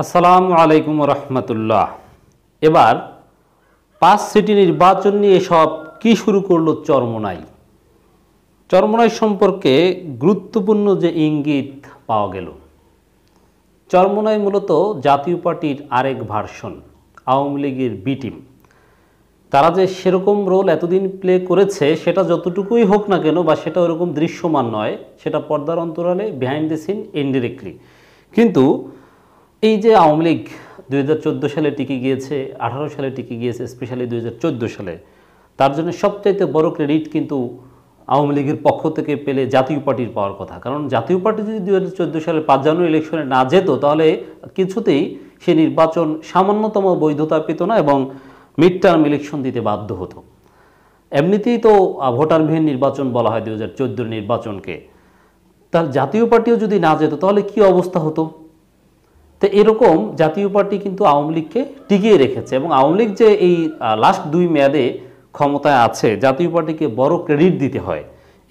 আসসালামু আলাইকুম রহমতুল্লাহ এবার পাঁচ সিটি নির্বাচন নিয়ে সব কি শুরু করল চরমোনাই চরমোনাই সম্পর্কে গুরুত্বপূর্ণ যে ইঙ্গিত পাওয়া গেল চরমোনাই মূলত জাতীয় পার্টির আরেক ভার্সন আওয়ামী লীগের বি টিম তারা যে সেরকম রোল এতদিন প্লে করেছে সেটা যতটুকুই হোক না কেন বা সেটা ওরকম দৃশ্যমান নয় সেটা পর্দার অন্তরালে বিহাইন্ড দ্য সিন ইনডিরেক্টলি কিন্তু এই যে আওয়ামী লীগ দুই সালে টিকে গিয়েছে আঠারো সালে টিকে গিয়েছে স্পেশালি দুই সালে তার জন্য সবচাইতে বড় ক্রেডিট কিন্তু আওয়ামী লীগের পক্ষ থেকে পেলে জাতীয় পার্টির পাওয়ার কথা কারণ জাতীয় পার্টি যদি দুই হাজার সালে পাঁচ জানুয়ারি ইলেকশনে না যেত তাহলে কিছুতেই সে নির্বাচন সামান্যতম বৈধতা পেত না এবং মিড টার্ম ইলেকশন দিতে বাধ্য হতো এমনিতেই তো ভোটারবিহীন নির্বাচন বলা হয় দু নির্বাচনকে তার জাতীয় পার্টিও যদি না যেত তাহলে কি অবস্থা হতো তো এরকম জাতীয় পার্টি কিন্তু আওয়ামী লীগকে টিকিয়ে রেখেছে এবং আওয়ামী লীগ যে এই লাস্ট দুই মেয়াদে ক্ষমতায় আছে জাতীয় পার্টিকে বড় ক্রেডিট দিতে হয়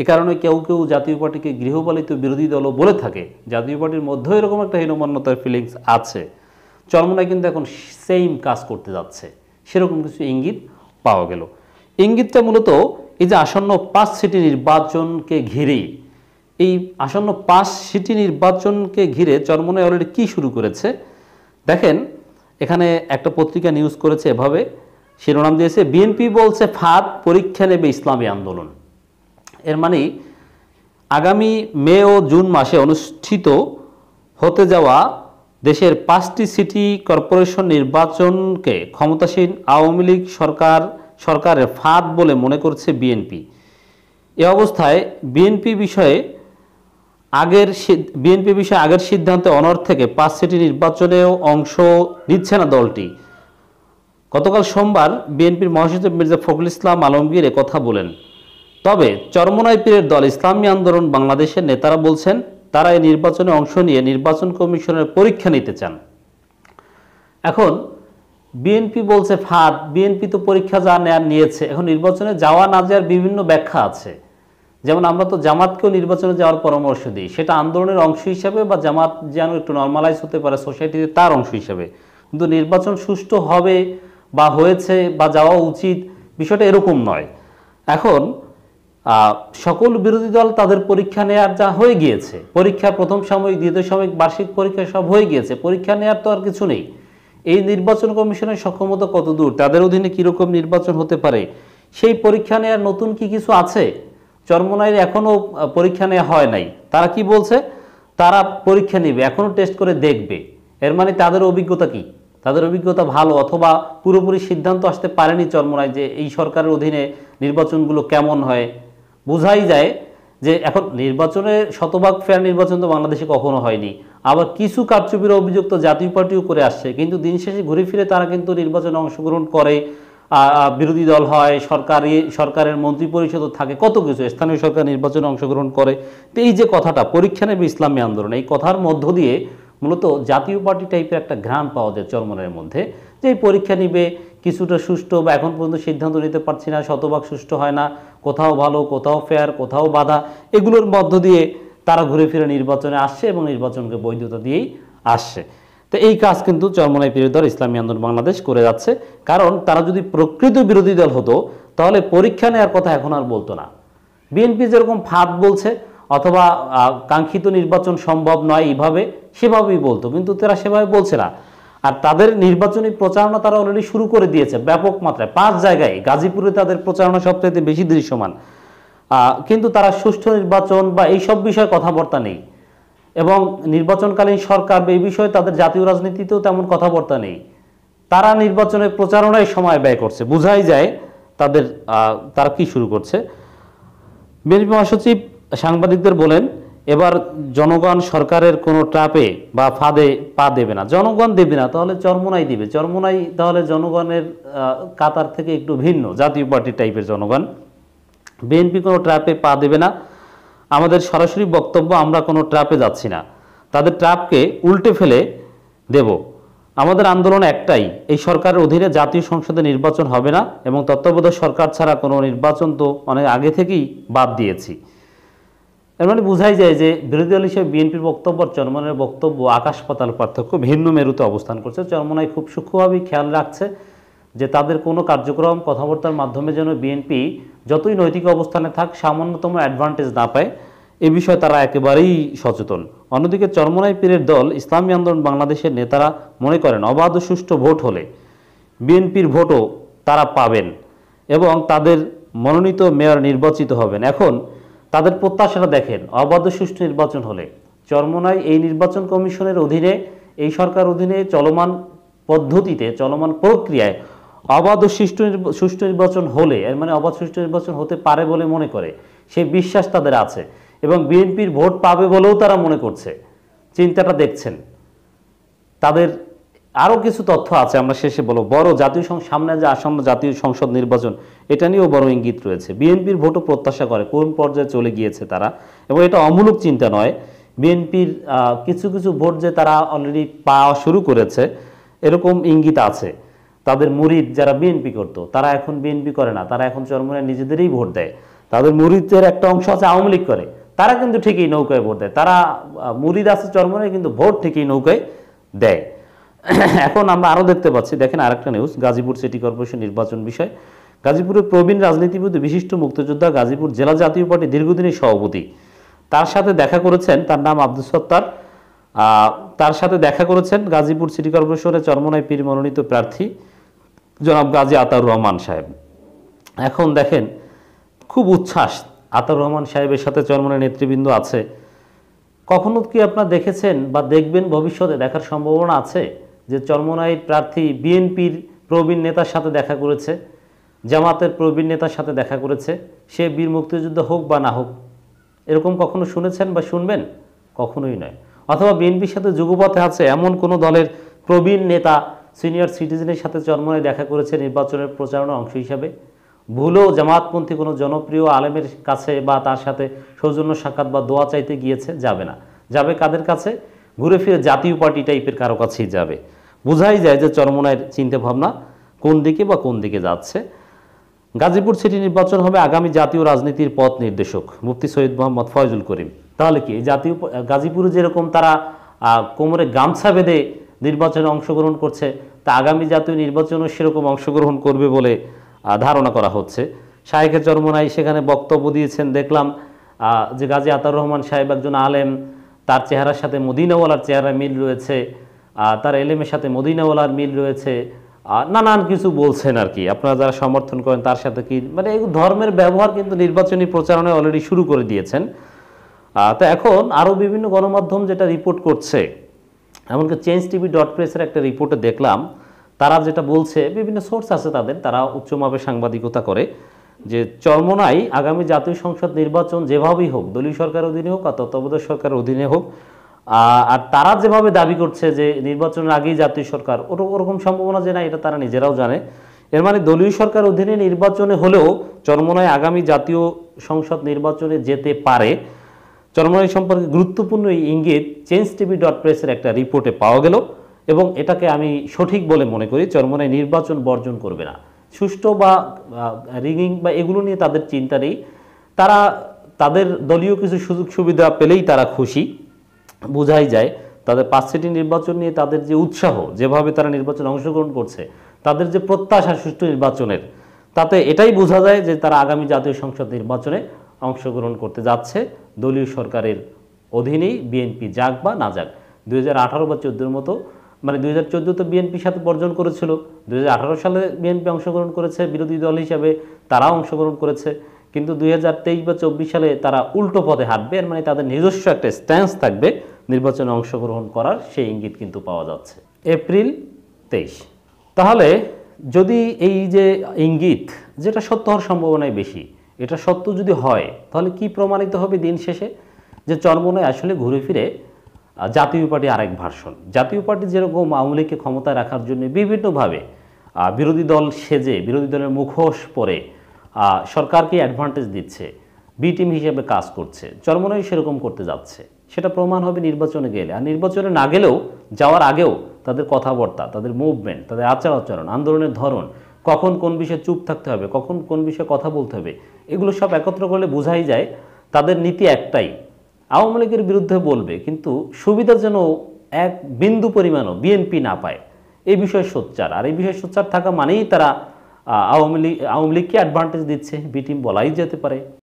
এ কারণে কেউ কেউ জাতীয় পার্টিকে গৃহপালিত বিরোধী দলও বলে থাকে জাতীয় পার্টির মধ্যেও এরকম একটা হীনমান্যতার ফিলিংস আছে চরমনায় কিন্তু এখন সেম কাজ করতে যাচ্ছে সেরকম কিছু ইঙ্গিত পাওয়া গেল ইঙ্গিতটা মূলত এই যে আসন্ন পাঁচ সিটি নির্বাচনকে ঘিরেই এই আসন্ন পাঁচ সিটি নির্বাচনকে ঘিরে চরমনায় অলরেডি কি শুরু করেছে দেখেন এখানে একটা পত্রিকা নিউজ করেছে এভাবে শিরোনাম দিয়েছে বিএনপি বলছে ফাঁদ পরীক্ষা নেবে ইসলামী আন্দোলন এর মানে আগামী মে ও জুন মাসে অনুষ্ঠিত হতে যাওয়া দেশের পাঁচটি সিটি কর্পোরেশন নির্বাচনকে ক্ষমতাসীন আওয়ামী লীগ সরকার সরকারের ফাঁদ বলে মনে করছে বিএনপি এ অবস্থায় বিএনপি বিষয়ে আগের বিএনপি বিষয়ে আগের সিদ্ধান্তে অনর থেকে পাঁচ সিটি নির্বাচনেও অংশ নিচ্ছে না দলটি গতকাল সোমবার বিএনপির মহাসচিব মির্জা ফখরুল ইসলাম আলমগীর কথা বলেন তবে চরমনাই দল ইসলামী আন্দোলন বাংলাদেশের নেতারা বলছেন তারা এই নির্বাচনে অংশ নিয়ে নির্বাচন কমিশনের পরীক্ষা নিতে চান এখন বিএনপি বলছে ফাঁদ বিএনপি তো পরীক্ষা যা নেয়ার নিয়েছে এখন নির্বাচনে যাওয়া না যাওয়ার বিভিন্ন ব্যাখ্যা আছে যেমন আমরা তো জামাতকেও নির্বাচনে যাওয়ার পরামর্শ দিই সেটা আন্দোলনের অংশ হিসাবে বা জামাত যেন একটু নর্মালাইজ হতে পারে সোসাইটিতে তার অংশ হিসাবে কিন্তু নির্বাচন সুষ্ঠু হবে বা হয়েছে বা যাওয়া উচিত বিষয়টা এরকম নয় এখন সকল বিরোধী দল তাদের পরীক্ষা নেওয়ার যা হয়ে গিয়েছে পরীক্ষা প্রথম সাময়িক দ্বিতীয় সাময়িক বার্ষিক পরীক্ষা সব হয়ে গিয়েছে পরীক্ষা নেওয়ার তো আর কিছু নেই এই নির্বাচন কমিশনের সক্ষমতা কতদূর তাদের অধীনে কীরকম নির্বাচন হতে পারে সেই পরীক্ষা নেওয়ার নতুন কি কিছু আছে চর্মনাইয়ের এখনও পরীক্ষা নেওয়া হয় নাই তারা কি বলছে তারা পরীক্ষা নেবে এখনও টেস্ট করে দেখবে এর মানে তাদের অভিজ্ঞতা কি তাদের অভিজ্ঞতা ভালো অথবা পুরোপুরি সিদ্ধান্ত আসতে পারেনি চর্মনায় যে এই সরকারের অধীনে নির্বাচনগুলো কেমন হয় বোঝাই যায় যে এখন নির্বাচনে শতভাগ ফেয়ার নির্বাচন তো বাংলাদেশে কখনো হয়নি আবার কিছু কারচুপির অভিযুক্ত জাতীয় পার্টিও করে আসছে কিন্তু দিন শেষে ঘুরে ফিরে তারা কিন্তু নির্বাচনে অংশগ্রহণ করে বিরোধী দল হয় সরকারি সরকারের মন্ত্রী পরিষদও থাকে কত কিছু স্থানীয় সরকার নির্বাচনে অংশগ্রহণ করে তো এই যে কথাটা পরীক্ষা নেবে ইসলামী আন্দোলন এই কথার মধ্য দিয়ে মূলত জাতীয় পার্টি টাইপের একটা ঘ্রাণ পাওয়া যায় চরমনের মধ্যে যে এই পরীক্ষা নিবে কিছুটা সুষ্ঠু বা এখন পর্যন্ত সিদ্ধান্ত নিতে পারছি না শতভাগ সুষ্ঠু হয় না কোথাও ভালো কোথাও ফেয়ার কোথাও বাধা এগুলোর মধ্য দিয়ে তারা ঘুরে ফিরে নির্বাচনে আসছে এবং নির্বাচনকে বৈধতা দিয়েই আসছে তো এই কাজ কিন্তু চরমনাই বিরোধী দল ইসলামী আন্দোলন বাংলাদেশ করে যাচ্ছে কারণ তারা যদি প্রকৃত বিরোধী দল হতো তাহলে পরীক্ষা নেওয়ার কথা এখন আর বলতো না বিএনপি যেরকম ফাঁদ বলছে অথবা কাঙ্ক্ষিত নির্বাচন সম্ভব নয় এইভাবে সেভাবেই বলতো কিন্তু তারা সেভাবে বলছে না আর তাদের নির্বাচনী প্রচারণা তারা অলরেডি শুরু করে দিয়েছে ব্যাপক মাত্রায় পাঁচ জায়গায় গাজীপুরে তাদের প্রচারণা সবচাইতে বেশি দৃশ্যমান কিন্তু তারা সুষ্ঠু নির্বাচন বা এইসব বিষয়ে কথাবার্তা নেই এবং নির্বাচনকালীন সরকার এই বিষয়ে তাদের জাতীয় রাজনীতিতেও তেমন কথাবার্তা নেই তারা নির্বাচনের প্রচারণায় সময় ব্যয় করছে বোঝাই যায় তাদের তারা কি শুরু করছে বিএনপি মহাসচিব সাংবাদিকদের বলেন এবার জনগণ সরকারের কোনো ট্রাপে বা ফাঁদে পা দেবে না জনগণ দেবে না তাহলে চরমোনাই দিবে চরমোনাই তাহলে জনগণের কাতার থেকে একটু ভিন্ন জাতীয় পার্টি টাইপের জনগণ বিএনপি কোনো ট্রাপে পা দেবে না আমাদের সরাসরি বক্তব্য আমরা কোনো ট্র্যাপে যাচ্ছি না তাদের ট্র্যাপকে উল্টে ফেলে দেব আমাদের আন্দোলন একটাই এই সরকারের অধীনে জাতীয় সংসদে নির্বাচন হবে না এবং তত্ত্বাবধায়ক সরকার ছাড়া কোনো নির্বাচন তো অনেক মানে আগে থেকেই বাদ দিয়েছি এর মানে বোঝাই যায় যে বিরোধী দল হিসেবে বিএনপির বক্তব্য আর চরমনের বক্তব্য আকাশ পাতাল পার্থক্য ভিন্ন মেরুতে অবস্থান করছে চরমনায় খুব সূক্ষ্মভাবেই খেয়াল রাখছে যে তাদের কোনো কার্যক্রম কথাবার্তার মাধ্যমে যেন বিএনপি যতই নৈতিক অবস্থানে থাক সামান্যতম অ্যাডভান্টেজ না পায় এ বিষয়ে তারা একেবারেই সচেতন অন্যদিকে চরমনাই পীরের দল ইসলামী আন্দোলন বাংলাদেশের নেতারা মনে করেন অবাধ সুষ্ঠু ভোট হলে বিএনপির ভোটও তারা পাবেন এবং তাদের মনোনীত মেয়র নির্বাচিত হবেন এখন তাদের প্রত্যাশাটা দেখেন অবাধ সুষ্ঠু নির্বাচন হলে চরমনায় এই নির্বাচন কমিশনের অধীনে এই সরকার অধীনে চলমান পদ্ধতিতে চলমান প্রক্রিয়ায় অবাধ সুষ্ঠু সুষ্ঠু নির্বাচন হলে এর মানে অবাধ সুষ্ঠু নির্বাচন হতে পারে বলে মনে করে সেই বিশ্বাস তাদের আছে এবং বিএনপির ভোট পাবে বলেও তারা মনে করছে চিন্তাটা দেখছেন তাদের আরও কিছু তথ্য আছে আমরা শেষে বলব বড় জাতীয় সামনে যে আসন্ন জাতীয় সংসদ নির্বাচন এটা নিয়েও বড় ইঙ্গিত রয়েছে বিএনপির ভোটও প্রত্যাশা করে কোন পর্যায়ে চলে গিয়েছে তারা এবং এটা অমূলক চিন্তা নয় বিএনপির কিছু কিছু ভোট যে তারা অলরেডি পাওয়া শুরু করেছে এরকম ইঙ্গিত আছে তাদের মুরিদ যারা বিএনপি করত তারা এখন বিএনপি করে না তারা এখন চরমুনায় নিজেদেরই ভোট দেয় তাদের মুরিদের একটা অংশ আছে আওয়ামী লীগ করে তারা কিন্তু ঠিকই নৌকায় ভোট দেয় তারা মুরিদ আছে চরমুনায় কিন্তু ভোট ঠিকই নৌকায় দেয় এখন আমরা আরও দেখতে পাচ্ছি দেখেন আরেকটা নিউজ গাজীপুর সিটি কর্পোরেশন নির্বাচন বিষয় গাজীপুরের প্রবীণ রাজনীতিবিদ বিশিষ্ট মুক্তিযোদ্ধা গাজীপুর জেলা জাতীয় পার্টি দীর্ঘদিনের সভাপতি তার সাথে দেখা করেছেন তার নাম আব্দুল সত্তার তার সাথে দেখা করেছেন গাজীপুর সিটি কর্পোরেশনের চরমনায় পীর মনোনীত প্রার্থী জনাব গাজী আতাউর রহমান সাহেব এখন দেখেন খুব উচ্ছ্বাস আতাউর রহমান সাহেবের সাথে চরমনে নেতৃবৃন্দ আছে কখনো কি আপনার দেখেছেন বা দেখবেন ভবিষ্যতে দেখার সম্ভাবনা আছে যে চরমনাই প্রার্থী বিএনপির প্রবীণ নেতার সাথে দেখা করেছে জামাতের প্রবীণ নেতার সাথে দেখা করেছে সে বীর মুক্তিযুদ্ধ হোক বা না হোক এরকম কখনো শুনেছেন বা শুনবেন কখনোই নয় অথবা বিএনপির সাথে যুগপথে আছে এমন কোনো দলের প্রবীণ নেতা সিনিয়র সিটিজেনের সাথে চরমনে দেখা করেছে নির্বাচনের প্রচারণার অংশ হিসাবে ভুলেও জামাতপন্থী কোনো জনপ্রিয় আলেমের কাছে বা তার সাথে সৌজন্য সাক্ষাৎ বা দোয়া চাইতে গিয়েছে যাবে না যাবে কাদের কাছে ঘুরে ফিরে জাতীয় পার্টি টাইপের কারো কাছেই যাবে বোঝাই যায় যে চরমনায়ের চিন্তাভাবনা কোন দিকে বা কোন দিকে যাচ্ছে গাজীপুর সিটি নির্বাচন হবে আগামী জাতীয় রাজনীতির পথ নির্দেশক মুফতি সৈয়দ মোহাম্মদ ফয়জুল করিম তাহলে কি জাতীয় গাজীপুরে যেরকম তারা কোমরে গামছা বেঁধে নির্বাচনে অংশগ্রহণ করছে তা আগামী জাতীয় নির্বাচনও সেরকম অংশগ্রহণ করবে বলে ধারণা করা হচ্ছে শাহেখে চরমনাই সেখানে বক্তব্য দিয়েছেন দেখলাম যে গাজী আতার রহমান সাহেব একজন আলেম তার চেহারার সাথে মদিনাওয়ালার চেহারা মিল রয়েছে তার এলেমের সাথে মদিনাওয়ালার মিল রয়েছে নানান কিছু বলছেন আর কি আপনারা যারা সমর্থন করেন তার সাথে কি মানে এই ধর্মের ব্যবহার কিন্তু নির্বাচনী প্রচারণায় অলরেডি শুরু করে দিয়েছেন তো এখন আরও বিভিন্ন গণমাধ্যম যেটা রিপোর্ট করছে এমনকি চেঞ্জ টিভি ডট প্রেসের একটা রিপোর্টে দেখলাম তারা যেটা বলছে বিভিন্ন সোর্স আছে তাদের তারা উচ্চমাপে সাংবাদিকতা করে যে চরমনাই আগামী জাতীয় সংসদ নির্বাচন যেভাবেই হোক দলীয় সরকার অধীনে হোক আর তত্ত্বাবধায়ক সরকার অধীনে হোক আর তারা যেভাবে দাবি করছে যে নির্বাচনের আগেই জাতীয় সরকার ওরকম সম্ভাবনা যে না এটা তারা নিজেরাও জানে এর মানে দলীয় সরকার অধীনে নির্বাচনে হলেও চরমনায় আগামী জাতীয় সংসদ নির্বাচনে যেতে পারে চরমরাই সম্পর্কে গুরুত্বপূর্ণ এই ইঙ্গিত চেঞ্জ টিভি ডট প্রেসের একটা রিপোর্টে পাওয়া গেল এবং এটাকে আমি সঠিক বলে মনে করি চরমরাই নির্বাচন বর্জন করবে না সুষ্ঠু বা রিগিং বা এগুলো নিয়ে তাদের চিন্তা নেই তারা তাদের দলীয় কিছু সুযোগ সুবিধা পেলেই তারা খুশি বোঝাই যায় তাদের পাঁচ সিটি নির্বাচন নিয়ে তাদের যে উৎসাহ যেভাবে তারা নির্বাচনে অংশগ্রহণ করছে তাদের যে প্রত্যাশা সুষ্ঠু নির্বাচনের তাতে এটাই বোঝা যায় যে তারা আগামী জাতীয় সংসদ নির্বাচনে অংশগ্রহণ করতে যাচ্ছে দলীয় সরকারের অধীনেই বিএনপি যাক বা না যাক দু বা চোদ্দোর মতো মানে দু হাজার তো বিএনপির সাথে বর্জন করেছিল দুই সালে বিএনপি অংশগ্রহণ করেছে বিরোধী দল হিসাবে তারা অংশগ্রহণ করেছে কিন্তু দুই বা চব্বিশ সালে তারা উল্টো পথে হাঁটবে এর মানে তাদের নিজস্ব একটা স্ট্যান্স থাকবে নির্বাচনে অংশগ্রহণ করার সেই ইঙ্গিত কিন্তু পাওয়া যাচ্ছে এপ্রিল তেইশ তাহলে যদি এই যে ইঙ্গিত যেটা সত্য হওয়ার সম্ভাবনায় বেশি এটা সত্য যদি হয় তাহলে কি প্রমাণিত হবে দিন শেষে যে চরমনায় আসলে ঘুরে ফিরে জাতীয় পার্টি আরেক ভার্সন জাতীয় পার্টি যেরকম আওয়ামী লীগকে ক্ষমতায় রাখার জন্য বিভিন্নভাবে বিরোধী দল সেজে বিরোধী দলের মুখোশ পরে সরকারকে অ্যাডভান্টেজ দিচ্ছে বি টিম হিসেবে কাজ করছে চরমনায় সেরকম করতে যাচ্ছে সেটা প্রমাণ হবে নির্বাচনে গেলে আর নির্বাচনে না গেলেও যাওয়ার আগেও তাদের কথাবার্তা তাদের মুভমেন্ট তাদের আচার আচরণ আন্দোলনের ধরন কখন কোন বিষয়ে চুপ থাকতে হবে কখন কোন বিষয়ে কথা বলতে হবে এগুলো সব একত্র করলে বোঝাই যায় তাদের নীতি একটাই আওয়ামী লীগের বিরুদ্ধে বলবে কিন্তু সুবিধা যেন এক বিন্দু পরিমাণও বিএনপি না পায় এই বিষয়ে সোচ্চার আর এই বিষয়ে সোচ্চার থাকা মানেই তারা আওয়ামী লীগ আওয়ামী লীগকে অ্যাডভান্টেজ দিচ্ছে বি টিম বলাই যেতে পারে